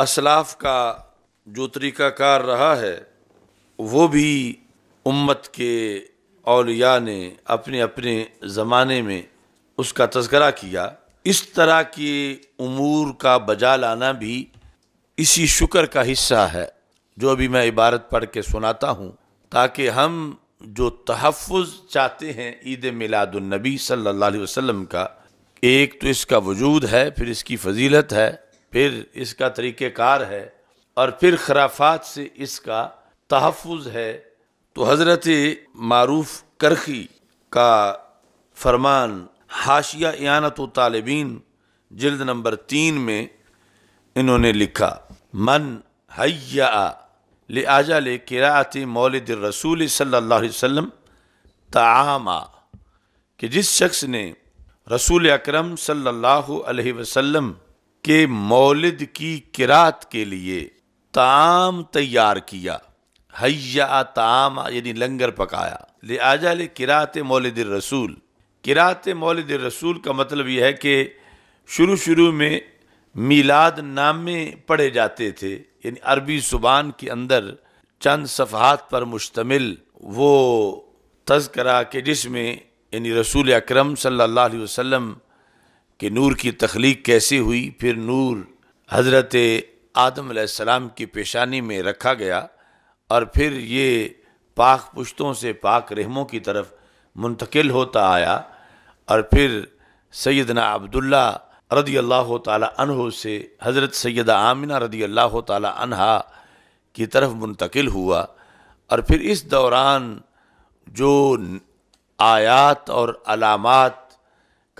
असलाफ का जो तरीक़ाकार रहा है वो भी उम्मत के अलिया ने अपने अपने ज़माने में उसका तस्करा किया इस तरह के अमूर का बजा लाना भी इसी शुक्र का हिस्सा है जो अभी मैं इबारत पढ़ के सुनाता हूँ ताकि हम जो तहफ़ चाहते हैं ईद मिलादुलनबी सल्ला वसम का एक तो इसका वजूद है फिर इसकी फजीलत है फिर इसका तरीक़ार है और फिर खराफात से इसका तहफ़ है तो हज़रत मरूफ करखी का फरमान हाशिया यानत तालबीन जल्द नंबर तीन में इन्होंने लिखा मन हया लिहाजा ले किरात मौलद रसूल सल्ला वम आ कि जिस शख्स ने रसूल अक्रम सल्ला वसम के मौलद की किरात के लिए ताम तैयार किया हैया ताम यानी लंगर पकाया ले आजा ले किरात मौलद रसूल किरात मौलद रसूल का मतलब यह है कि शुरू शुरू में मीलाद नामे पढ़े जाते थे यानी अरबी ज़ुबान के अंदर चंद सफ़हात पर मुश्तमिल वो तस्करा के जिसमें यानी रसूल अक्रम सल्लल्लाहु अलैहि वसल्लम कि नूर की तख्लीक कैसे हुई फिर नूर हज़रत आदम सलाम की पेशानी में रखा गया और फिर ये पाक पुश्तों से पाक रहमों की तरफ मुंतकिल होता आया और फिर सैदना अब्दुल्ला रदी अल्लाह तह से हज़रत सैद आमिना रदी अल्लाह तहा की तरफ मुंतकिल हुआ और फिर इस दौरान जो आयात और अलामत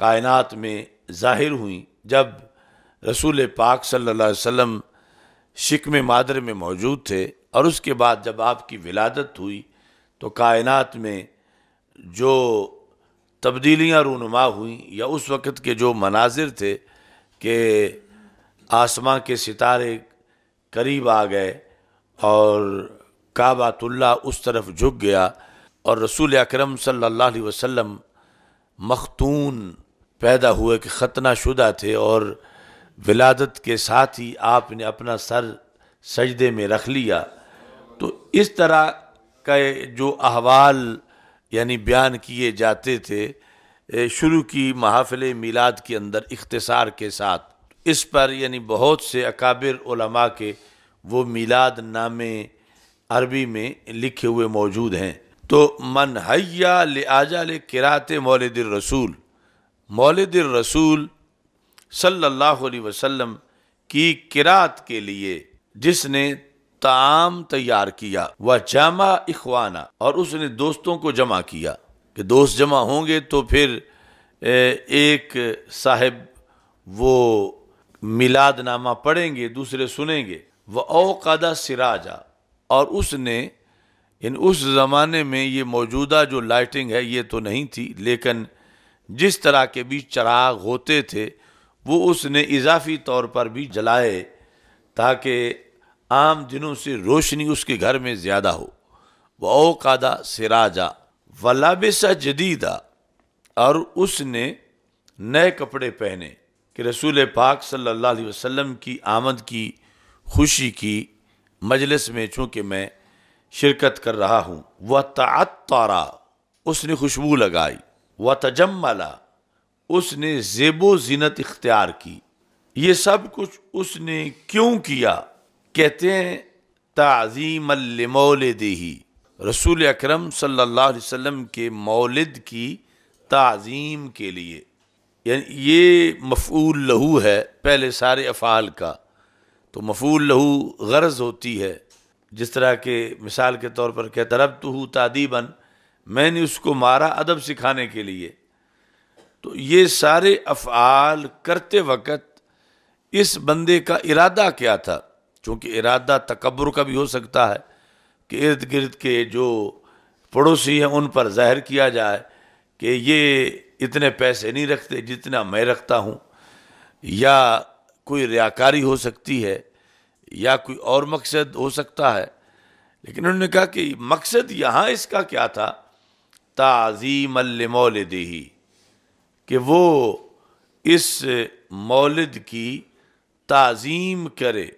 कायनात में ज़ाहिर हुई जब रसूल पाक सल्लल्लाहु अलैहि वसल्लम शिकम मादर में मौजूद थे और उसके बाद जब आपकी विलादत हुई तो कायनात में जो तब्दीलियाँ रूनुमा हुई या उस वक़्त के जो मनाजिर थे कि आसमां के सितारे करीब आ गए और काबातुल्ला उस तरफ झुक गया और रसूल अकरम सल्लल्लाहु अलैहि वसल्लम मखतून पैदा हुए कि ख़तना शुदा थे और विलादत के साथ ही आपने अपना सर सजदे में रख लिया तो इस तरह का जो अहवाल यानी बयान किए जाते थे शुरू की महाफिल मिलाद के अंदर इख्तसार के साथ इस पर यानी बहुत से अकाबिर उलमा के वो मीलाद नामे अरबी में लिखे हुए मौजूद हैं तो मन ले आजा ले किरात मौलद रसूल मौलद रसूल सल्लल्लाहु अलैहि वसल्लम की किरात के लिए जिसने ताम तैयार किया वह जामा इखवाना और उसने दोस्तों को जमा किया कि दोस्त जमा होंगे तो फिर एक साहब वो मिलाद नामा पढ़ेंगे दूसरे सुनेंगे वह औकादा सिराजा और उसने इन उस ज़माने में ये मौजूदा जो लाइटिंग है ये तो नहीं थी लेकिन जिस तरह के भी चराग होते थे वो उसने इजाफी तौर पर भी जलाए ताकि आम दिनों से रोशनी उसके घर में ज़्यादा हो व कादा सिराजा वलाबिसा जदीदा और उसने नए कपड़े पहने कि रसूल पाक सल्लल्लाहु अलैहि वसल्लम की आमद की खुशी की मजलिस में चूँकि मैं शिरकत कर रहा हूँ वह तारा उसने खुशबू लगाई व तजमला उसने जेबो जीनत इख्तियार की ये सब कुछ उसने क्यों किया कहते हैं मौल देही रसूल अकरम सल्लल्लाहु अलैहि वसल्लम के मौलद की तज़ीम के लिए यानी ये मफूल लहू है पहले सारे अफ़ाल का तो मफूल लहू गर्ज होती है जिस तरह के मिसाल के तौर पर कहता रब तो हूँ तादीबन मैंने उसको मारा अदब सिखाने के लिए तो ये सारे अफ़ाल करते वक़्त इस बंदे का इरादा क्या था क्योंकि इरादा तकबर का भी हो सकता है कि इर्द गिर्द के जो पड़ोसी हैं उन पर ज़ाहिर किया जाए कि ये इतने पैसे नहीं रखते जितना मैं रखता हूँ या कोई रियाकारी हो सकती है या कोई और मकसद हो सकता है लेकिन उन्होंने कहा कि मकसद यहाँ इसका क्या था ताज़ीम दही कि वो इस मौलद की ताज़ीम करे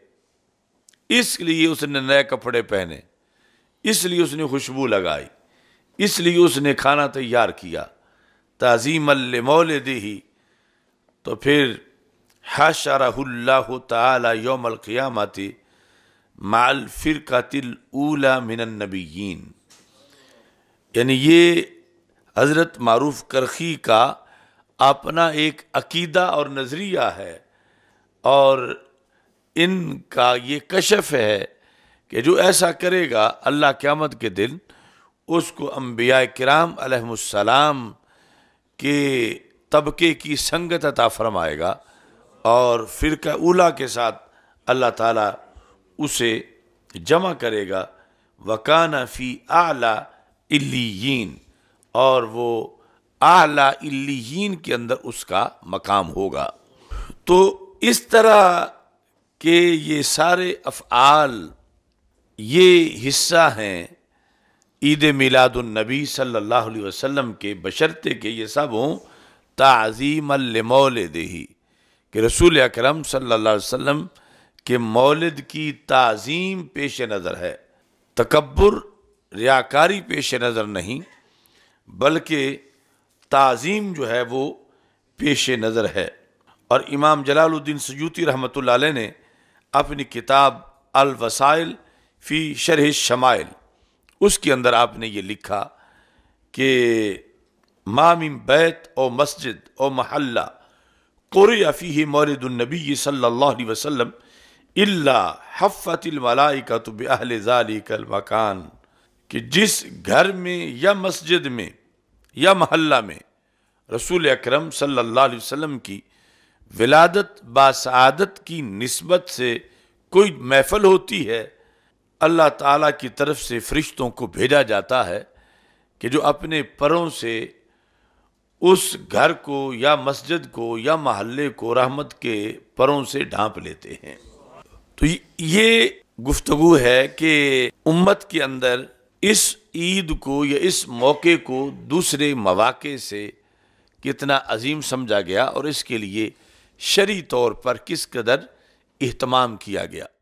इसलिए उसने नए कपड़े पहने इसलिए उसने खुशबू लगाई इसलिए उसने खाना तैयार किया ताज़ीम दही तो फिर हशरहुल्ला यौमल क़ियामती माल फिर का तिल ऊला मिनन नबीन यानी ये हज़रत मारूफ करखी का अपना एक अकीदा और नज़रिया है और इनका ये कशफ है कि जो ऐसा करेगा अल्लाह क़्यामत के दिन उसको अम्बिया कराम के तबके की संगत अता फरमाएगा और फिर उला के साथ अल्लाह ताला उसे जमा करेगा वकाना फ़ी आला इल्लीन और वो आला इल्लीन के अंदर उसका मकाम होगा तो इस तरह के ये सारे अफ़ाल ये हिस्सा हैं ईद मिलादुलनबी सल्लल्लाहु अलैहि वसल्लम के बशर्ते के ये सब हों तज़ीम मौल दही कि रसूल अकरम सल्लल्लाहु अलैहि वसल्लम के मौलद की तज़ीम पेश नज़र है तकबर रियाकारी पेश नज़र नहीं बल्कि तज़ीम जो है वो पेश नज़र है और इमाम जलालुद्दीन सयूती रहमत ने अपनी किताब अलवसाइल फ़ी शरह शमाइल उसके अंदर आपने ये लिखा कि मामिम बैत और मस्जिद और महल्ला क़ुरफ़ी मौलदुलनबी सल्ला वसम अल्ला का तो बहल ज़ालिकल मकान कि जिस घर में या मस्जिद में या महल्ला में रसूल अकरम सल्लल्लाहु अलैहि वसल्लम की विलादत बासआदत की नस्बत से कोई महफल होती है अल्लाह ताला की तरफ से फरिश्तों को भेजा जाता है कि जो अपने परों से उस घर को या मस्जिद को या महल्ले को रहमत के परों से ढांप लेते हैं तो ये गुफ्तु है कि उम्मत के अंदर इस ईद को या इस मौके को दूसरे मौाक़े से कितना अजीम समझा गया और इसके लिए शरी तौर पर किस कदर अहतमाम किया गया